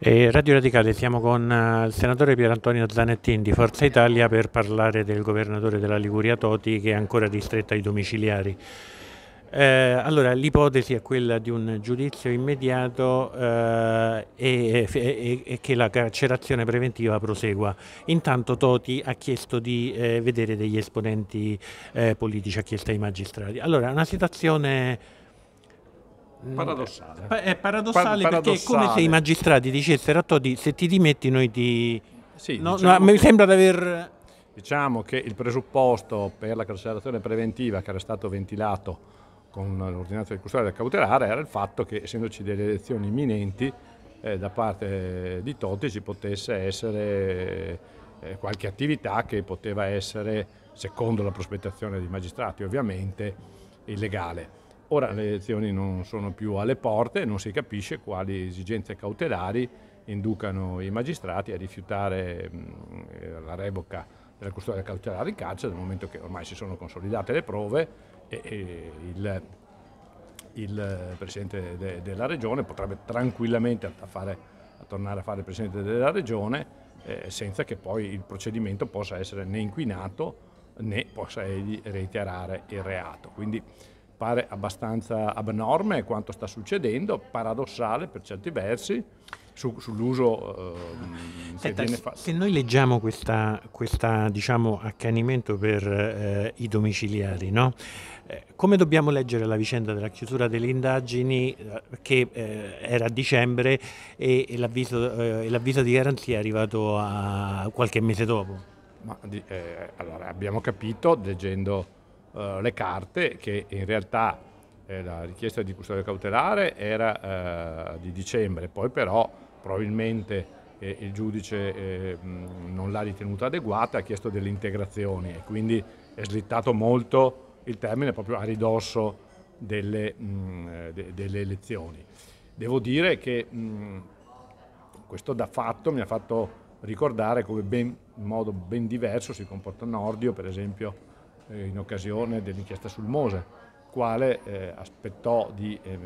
E Radio Radicale, siamo con eh, il senatore Pierantonio Zanettin di Forza Italia per parlare del governatore della Liguria Toti che è ancora ristretto ai domiciliari. Eh, allora, l'ipotesi è quella di un giudizio immediato eh, e, e, e, che la carcerazione preventiva prosegua. Intanto Toti ha chiesto di eh, vedere degli esponenti eh, politici, ha chiesto ai magistrati. Allora, una situazione eh, paradossale. Pa- è paradossale, pa- paradossale, perché è come se i magistrati dicessero a Todi se ti dimetti noi ti... Sì, no, diciamo no, che... mi sembra di aver... Diciamo che il presupposto per la carcerazione preventiva che era stato ventilato con l'ordinanza di custodia cautelare era il fatto che essendoci delle elezioni imminenti eh, da parte di Totti ci potesse essere eh, qualche attività che poteva essere, secondo la prospettazione dei magistrati ovviamente, illegale. Ora le elezioni non sono più alle porte, non si capisce quali esigenze cautelari inducano i magistrati a rifiutare la revoca della custodia cautelare in calcio dal momento che ormai si sono consolidate le prove e, il, il Presidente de, della Regione potrebbe tranquillamente a, fare, a tornare a fare il Presidente della Regione eh, senza che poi il procedimento possa essere né inquinato né possa egli reiterare il reato. Quindi, pare abbastanza abnorme quanto sta succedendo, paradossale per certi versi, su, sull'uso eh, Senta, se, se, noi leggiamo questo diciamo, accanimento per eh, i domiciliari, no? Eh, come dobbiamo leggere la vicenda della chiusura delle indagini eh, che eh, era a dicembre e, e l'avviso di garanzia è arrivato qualche mese dopo? Ma, allora, abbiamo capito leggendo eh, le carte che in realtà eh, la richiesta di custodia cautelare era eh, di dicembre, poi però probabilmente eh, il giudice eh, non l'ha ritenuta adeguata, ha chiesto delle integrazioni e quindi è slittato molto il termine proprio a ridosso delle, mh, de, delle elezioni. Devo dire che mh, questo da fatto mi ha fatto ricordare come ben, in modo ben diverso si comporta Nordio, per esempio, eh, in occasione dell'inchiesta sul Mose, quale eh, aspettò di ehm,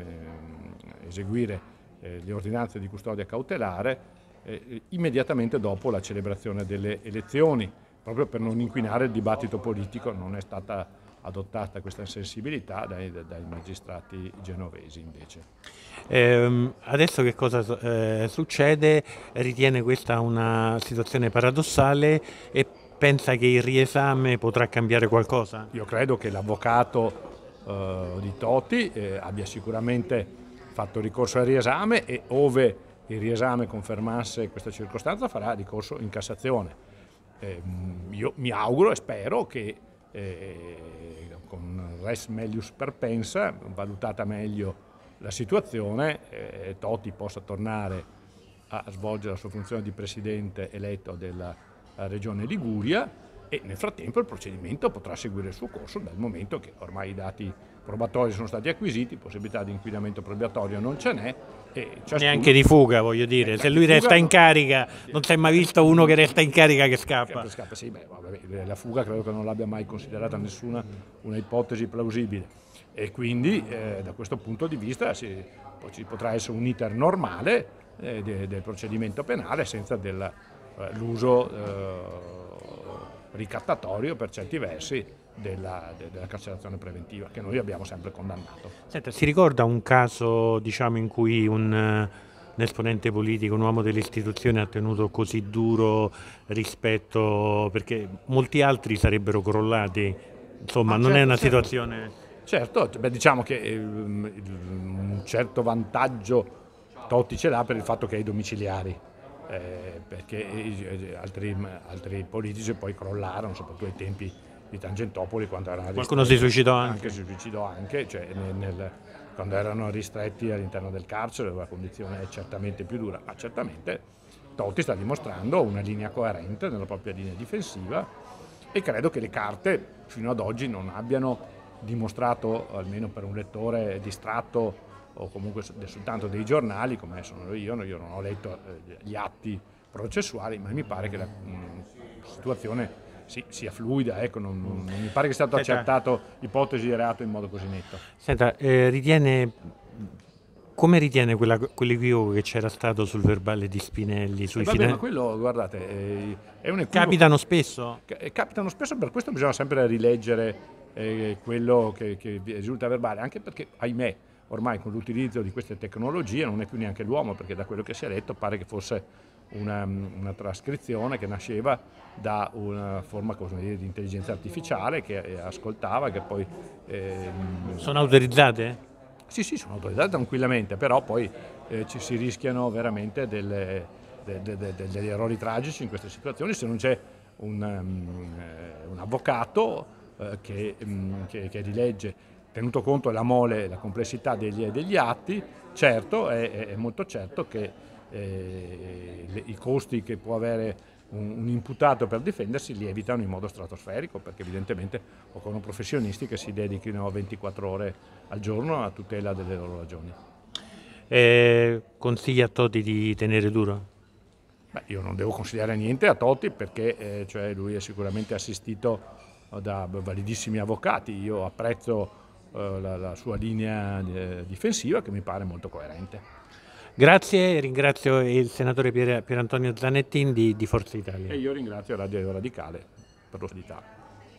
eseguire eh, le ordinanze di custodia cautelare eh, immediatamente dopo la celebrazione delle elezioni, proprio per non inquinare il dibattito politico, non è stata adottata questa sensibilità dai, dai magistrati genovesi invece. Eh, adesso che cosa eh, succede? Ritiene questa una situazione paradossale e pensa che il riesame potrà cambiare qualcosa? Io credo che l'avvocato eh, di Totti eh, abbia sicuramente fatto ricorso al riesame e ove il riesame confermasse questa circostanza farà ricorso in Cassazione. Eh, io mi auguro e spero che eh, con res melius perpensa, valutata meglio la situazione, eh, Totti possa tornare a svolgere la sua funzione di presidente eletto della Regione Liguria e nel frattempo il procedimento potrà seguire il suo corso dal momento che ormai i dati probatori sono stati acquisiti, possibilità di inquinamento probatorio non ce n'è. Ciascuno... Neanche di fuga, voglio dire, se lui resta in carica, non si è mai visto uno che resta in carica che scappa. Che scappa sì, beh, vabbè, la fuga credo che non l'abbia mai considerata nessuna una ipotesi plausibile e quindi eh, da questo punto di vista si, ci potrà essere un iter normale eh, de, del procedimento penale senza della eh, l'uso eh, ricattatorio per certi versi della, de, della, carcerazione preventiva che noi abbiamo sempre condannato. Senta, si ricorda un caso diciamo, in cui un, eh, un esponente politico, un uomo dell'istituzione ha tenuto così duro rispetto, perché molti altri sarebbero crollati, insomma ah, non certo, è una certo. situazione... Certo, beh, diciamo che eh, un certo vantaggio Totti ce l'ha per il fatto che è i domiciliari, eh, perché eh, altri, altri, politici poi crollarono, soprattutto ai tempi di Tangentopoli quando erano Qualcuno si suicidò anche. anche si suicidò anche, cioè nel, nel, quando erano ristretti all'interno del carcere, la condizione è certamente più dura, ma certamente Totti sta dimostrando una linea coerente nella propria linea difensiva e credo che le carte fino ad oggi non abbiano dimostrato, almeno per un lettore distratto, o comunque soltanto dei giornali, come sono io, io non ho letto eh, gli atti processuali, ma mi pare che la situazione sia fluida, ecco, non, non, mi pare che sia stato Senta. accertato ipotesi di reato in modo così netto. Senta, eh, ritiene, come ritiene quell'equivoco che c'era stato sul verbale di Spinelli? Sui eh, vabbè, ma quello, guardate, è, eh, è un equivoco... Capitano spesso? Eh, capitano spesso, per questo bisogna sempre rileggere eh, quello che, che risulta verbale, anche perché, ahimè, ormai con l'utilizzo di queste tecnologie non è più neanche l'uomo, perché da quello che si è letto pare che fosse una, una trascrizione che nasceva da una forma dire, di intelligenza artificiale che eh, ascoltava, che poi... Eh, sono autorizzate? Sì, sì, sono autorizzate tranquillamente, però poi eh, ci si rischiano veramente delle, de, de, de, degli errori tragici in queste situazioni se non c'è un, um, un avvocato eh, mm, che, che, che rilegge, tenuto conto della mole e la complessità degli, degli atti, certo, è, è, molto certo che eh, le, i costi che può avere un, un, imputato per difendersi li evitano in modo stratosferico, perché evidentemente occorrono professionisti che si dedichino 24 ore al giorno a tutela delle loro ragioni. Eh, consiglia a Totti di tenere duro? Beh, io non devo consigliare niente a Totti perché eh, cioè lui è sicuramente assistito eh, da validissimi avvocati, io apprezzo eh, la, la, sua linea eh, difensiva che mi pare molto coerente. Grazie, ringrazio il senatore Pier, Pier Antonio Zanettin di, di Forza Italia. E io ringrazio Radio Radicale per l'ospitalità.